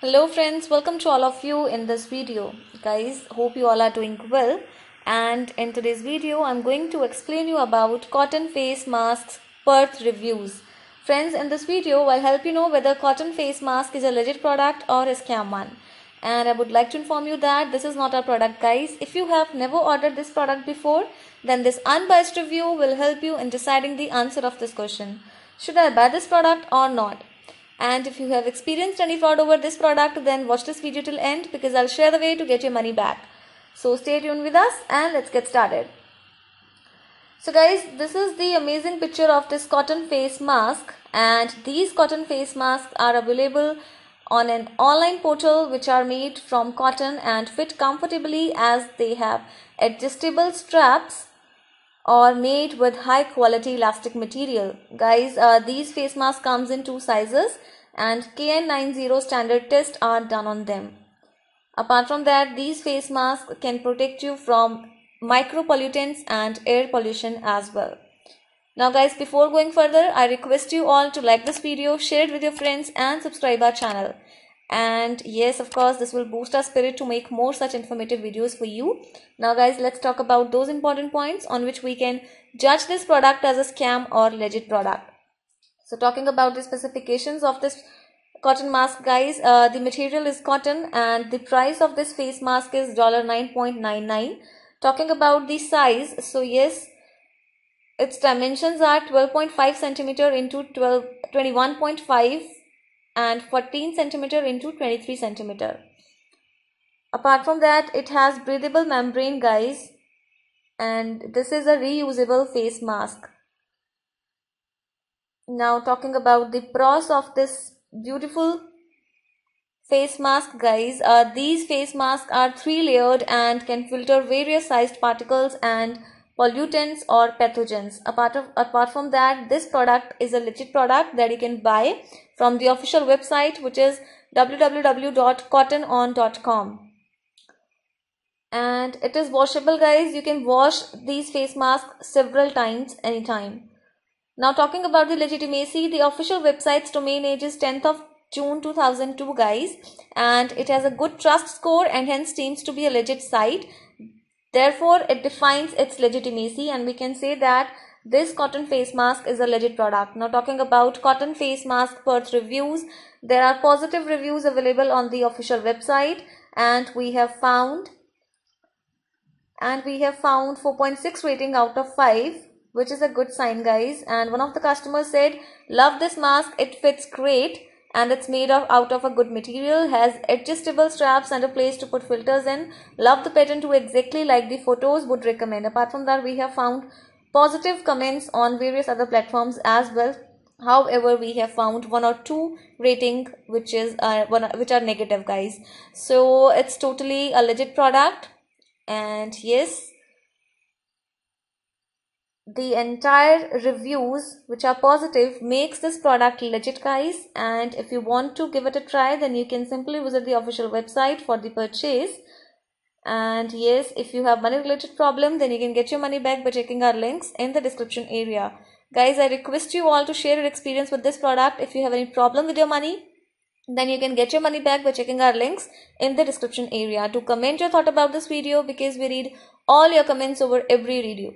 hello friends welcome to all of you in this video guys hope you all are doing well and in today's video i'm going to explain you about cotton face masks birth reviews friends in this video i'll help you know whether cotton face mask is a legit product or a scam one and I would like to inform you that this is not our product guys. If you have never ordered this product before, then this unbiased review will help you in deciding the answer of this question. Should I buy this product or not? And if you have experienced any fraud over this product, then watch this video till end because I'll share the way to get your money back. So stay tuned with us and let's get started. So guys, this is the amazing picture of this cotton face mask and these cotton face masks are available on an online portal which are made from cotton and fit comfortably as they have adjustable straps or made with high quality elastic material. Guys, uh, these face mask comes in two sizes and KN90 standard tests are done on them. Apart from that, these face masks can protect you from micropollutants and air pollution as well. Now guys, before going further, I request you all to like this video, share it with your friends and subscribe our channel. And yes, of course, this will boost our spirit to make more such informative videos for you. Now guys, let's talk about those important points on which we can judge this product as a scam or legit product. So talking about the specifications of this cotton mask guys, uh, the material is cotton and the price of this face mask is $9.99. Talking about the size, so yes, its dimensions are 12.5 centimeter into 12, 21.5 and 14 centimeter into 23 centimeter. Apart from that, it has breathable membrane, guys, and this is a reusable face mask. Now, talking about the pros of this beautiful face mask guys uh, these face masks are three layered and can filter various sized particles and pollutants or pathogens apart of apart from that this product is a legit product that you can buy from the official website which is www.cottonon.com and it is washable guys you can wash these face masks several times anytime now talking about the legitimacy the official website's domain age is 10th of June 2002 guys and it has a good trust score and hence seems to be a legit site Therefore, it defines its legitimacy and we can say that this cotton face mask is a legit product. Now talking about cotton face mask Perth reviews, there are positive reviews available on the official website and we have found and we have found 4.6 rating out of 5 which is a good sign guys and one of the customers said love this mask it fits great and it's made of out of a good material has adjustable straps and a place to put filters in love the pattern too exactly like the photos would recommend apart from that we have found positive comments on various other platforms as well however we have found one or two rating which is uh, one which are negative guys so it's totally a legit product and yes the entire reviews which are positive makes this product legit guys and if you want to give it a try then you can simply visit the official website for the purchase and yes if you have money related problem then you can get your money back by checking our links in the description area guys i request you all to share your experience with this product if you have any problem with your money then you can get your money back by checking our links in the description area to comment your thought about this video because we read all your comments over every review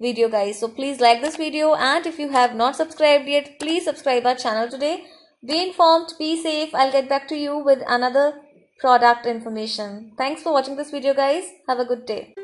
video guys so please like this video and if you have not subscribed yet please subscribe our channel today be informed be safe i'll get back to you with another product information thanks for watching this video guys have a good day